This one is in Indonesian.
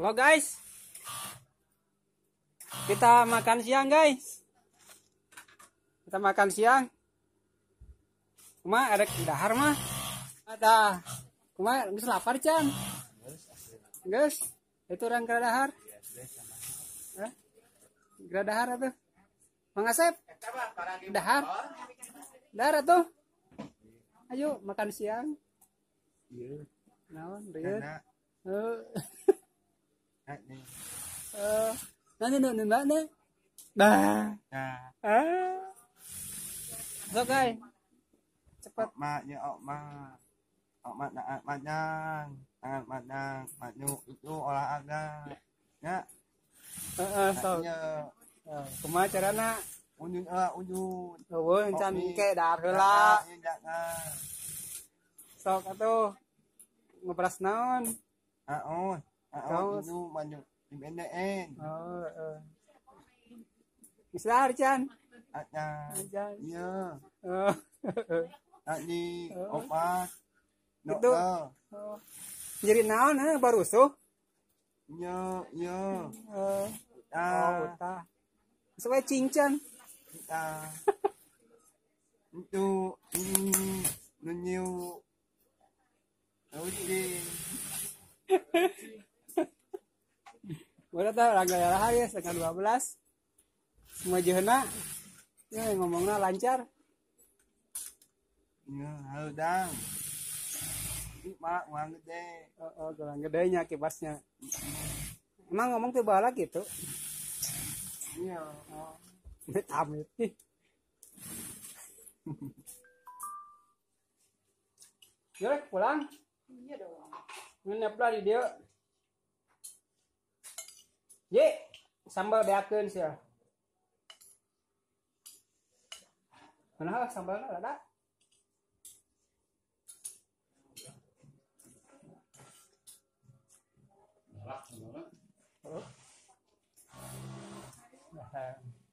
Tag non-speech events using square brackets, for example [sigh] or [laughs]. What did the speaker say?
Halo guys. Kita makan siang guys. Kita makan siang. Kuma ada dahar mah. Ada. Kuma geus lapar can. Guys, itu orang dahar Kera dahar itu Mang Asep. Dahar. Dahar itu Ayo makan siang. Iya. Nah, Rieu. Heeh. Nana nana nana. Nah. Nah. Ah. So guys. Cepat. Maknya ok mak. Ok mak nak mak matang. Tangan mak nyuk itu olah ada. Ya. Heeh, so. Kumaha carana? Unjun ala oh, Heuh, encan engke dah heula. Sok atuh. Ngobras naon? Heeh. Heeh, unjun banyak. MNDN. Oh, uh. Eh. Arjan. Iya. Oh. opat. Oh. Itu. Oh. Jadi naon ha eh, baru so? Iya, iya. Uh. Oh, nah. oh Sesuai cincan. Nah. [laughs] Itu ini nunyu. Nah, [laughs] udah tau ya lah ya setengah dua belas semua jehena ya ngomongnya lancar ya halo dang mak uang gede oh, oh gelang gedenya kipasnya emang ngomong tiba balak gitu iya oh. amit amit Yuk pulang. Iya dong. Meneplah di dia. Ye, sambal beakeun sia. Mana sambalnya ada? Nah,